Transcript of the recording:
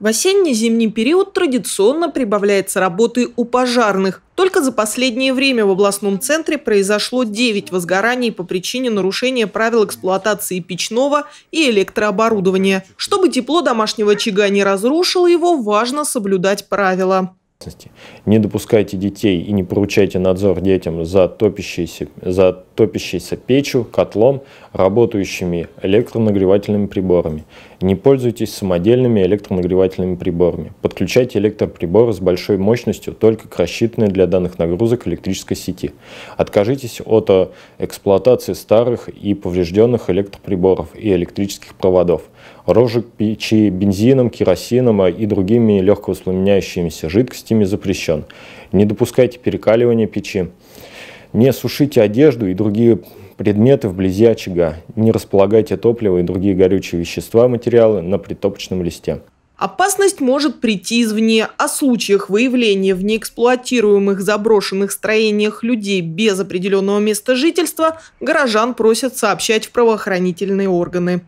В осенне-зимний период традиционно прибавляется работы у пожарных. Только за последнее время в областном центре произошло 9 возгораний по причине нарушения правил эксплуатации печного и электрооборудования. Чтобы тепло домашнего очага не разрушило его, важно соблюдать правила. Не допускайте детей и не поручайте надзор детям за топящиеся, за топящейся печью, котлом, работающими электронагревательными приборами. Не пользуйтесь самодельными электронагревательными приборами. Подключайте электроприборы с большой мощностью только к рассчитанной для данных нагрузок электрической сети. Откажитесь от э, эксплуатации старых и поврежденных электроприборов и электрических проводов. Розжиг печи бензином, керосином э, и другими легковоспламеняющимися жидкостями запрещен. Не допускайте перекаливания печи. Не сушите одежду и другие предметы вблизи очага. Не располагайте топливо и другие горючие вещества, материалы на притопочном листе. Опасность может прийти извне. О а случаях выявления в неэксплуатируемых заброшенных строениях людей без определенного места жительства горожан просят сообщать в правоохранительные органы.